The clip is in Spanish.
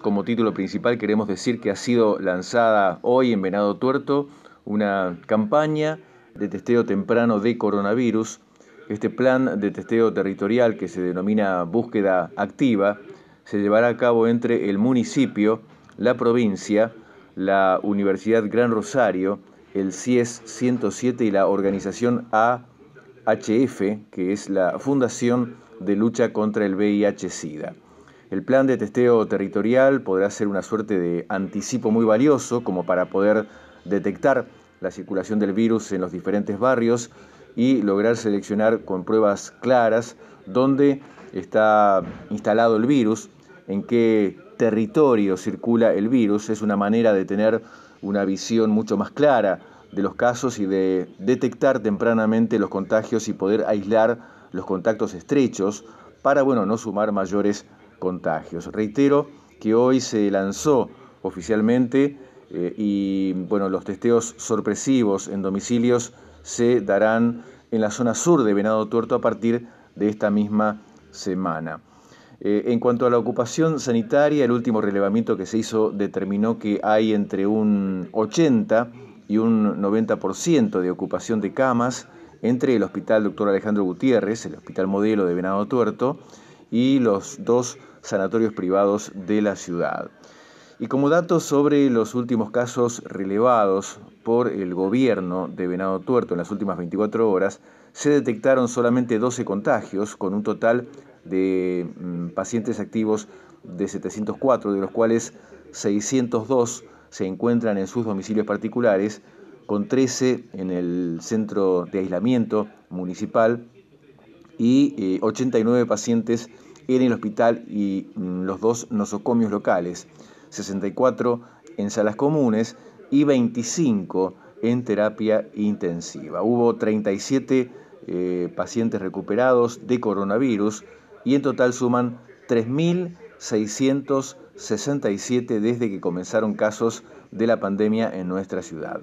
Como título principal queremos decir que ha sido lanzada hoy en Venado Tuerto una campaña de testeo temprano de coronavirus. Este plan de testeo territorial que se denomina búsqueda activa se llevará a cabo entre el municipio, la provincia, la Universidad Gran Rosario, el e CIES 107 y la organización AHF, que es la Fundación de Lucha contra el VIH-Sida. El plan de testeo territorial podrá ser una suerte de anticipo muy valioso como para poder detectar la circulación del virus en los diferentes barrios y lograr seleccionar con pruebas claras dónde está instalado el virus, en qué territorio circula el virus. Es una manera de tener una visión mucho más clara de los casos y de detectar tempranamente los contagios y poder aislar los contactos estrechos para bueno, no sumar mayores contagios. Reitero que hoy se lanzó oficialmente eh, y bueno, los testeos sorpresivos en domicilios se darán en la zona sur de Venado Tuerto a partir de esta misma semana. Eh, en cuanto a la ocupación sanitaria, el último relevamiento que se hizo determinó que hay entre un 80 y un 90% de ocupación de camas entre el Hospital Dr. Alejandro Gutiérrez, el Hospital Modelo de Venado Tuerto, y los dos sanatorios privados de la ciudad. Y como datos sobre los últimos casos relevados por el gobierno de Venado Tuerto en las últimas 24 horas, se detectaron solamente 12 contagios, con un total de mm, pacientes activos de 704, de los cuales 602 se encuentran en sus domicilios particulares, con 13 en el centro de aislamiento municipal y 89 eh, pacientes en el hospital y mm, los dos nosocomios locales, 64 en salas comunes y 25 en terapia intensiva. Hubo 37 eh, pacientes recuperados de coronavirus y en total suman 3.667 desde que comenzaron casos de la pandemia en nuestra ciudad.